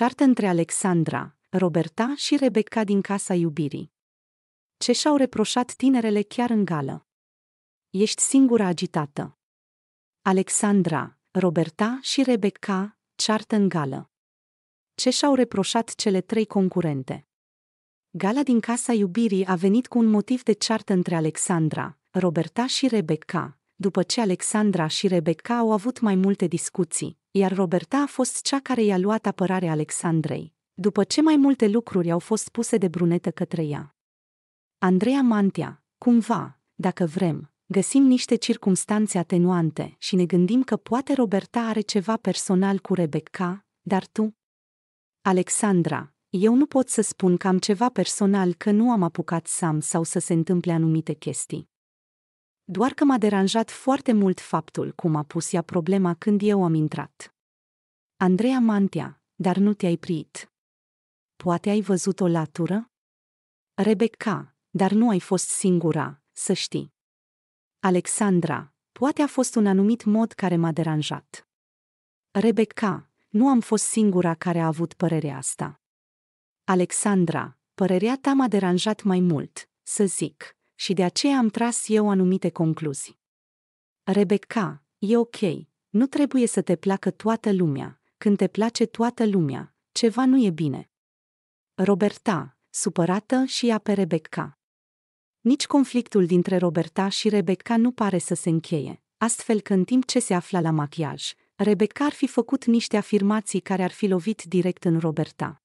ceartă între Alexandra, Roberta și Rebecca din casa iubirii. Ce și-au reproșat tinerele chiar în gală. Ești singura agitată. Alexandra, Roberta și Rebecca ceartă în gală. Ce și-au reproșat cele trei concurente? Gala din casa iubirii a venit cu un motiv de ceartă între Alexandra, Roberta și Rebecca, după ce Alexandra și Rebecca au avut mai multe discuții, iar Roberta a fost cea care i-a luat apărarea Alexandrei, după ce mai multe lucruri au fost spuse de brunetă către ea. Andreea Mantia, cumva, dacă vrem, găsim niște circumstanțe atenuante și ne gândim că poate Roberta are ceva personal cu Rebecca, dar tu? Alexandra, eu nu pot să spun că am ceva personal că nu am apucat Sam sau să se întâmple anumite chestii doar că m-a deranjat foarte mult faptul cum a pus ea problema când eu am intrat. Andreea Mantea, dar nu te-ai priit. Poate ai văzut o latură? Rebecca, dar nu ai fost singura, să știi. Alexandra, poate a fost un anumit mod care m-a deranjat. Rebecca, nu am fost singura care a avut părerea asta. Alexandra, părerea ta m-a deranjat mai mult, să zic, și de aceea am tras eu anumite concluzii. Rebecca, e ok, nu trebuie să te placă toată lumea, când te place toată lumea, ceva nu e bine. Roberta, supărată și ea pe Rebecca. Nici conflictul dintre Roberta și Rebecca nu pare să se încheie, astfel că în timp ce se afla la machiaj, Rebecca ar fi făcut niște afirmații care ar fi lovit direct în Roberta.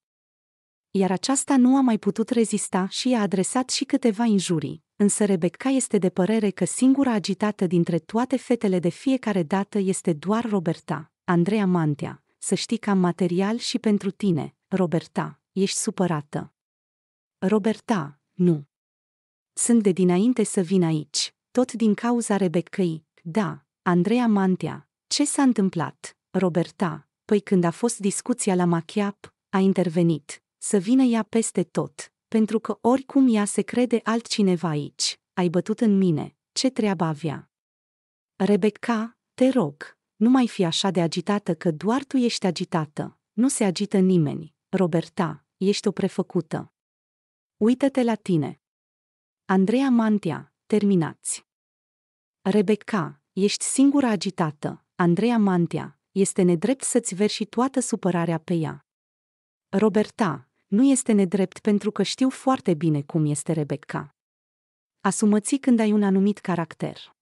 Iar aceasta nu a mai putut rezista și i-a adresat și câteva injurii, însă Rebecca este de părere că singura agitată dintre toate fetele de fiecare dată este doar Roberta, Andreea Mantea. Să știi că am material și pentru tine, Roberta, ești supărată. Roberta, nu. Sunt de dinainte să vin aici, tot din cauza Rebeccăi, da, Andreea Mantea. Ce s-a întâmplat, Roberta? Păi când a fost discuția la Machiap, a intervenit, să vină ea peste tot, pentru că oricum ea se crede altcineva aici, ai bătut în mine, ce treabă avea? Rebecca, te rog, nu mai fi așa de agitată că doar tu ești agitată, nu se agită nimeni, Roberta, ești o prefăcută. Uită-te la tine. Andreea Mantia, terminați. Rebecca, ești singura agitată, Andreea Mantia, este nedrept să-ți verși toată supărarea pe ea. Roberta, nu este nedrept pentru că știu foarte bine cum este Rebecca. Asumă-ți când ai un anumit caracter.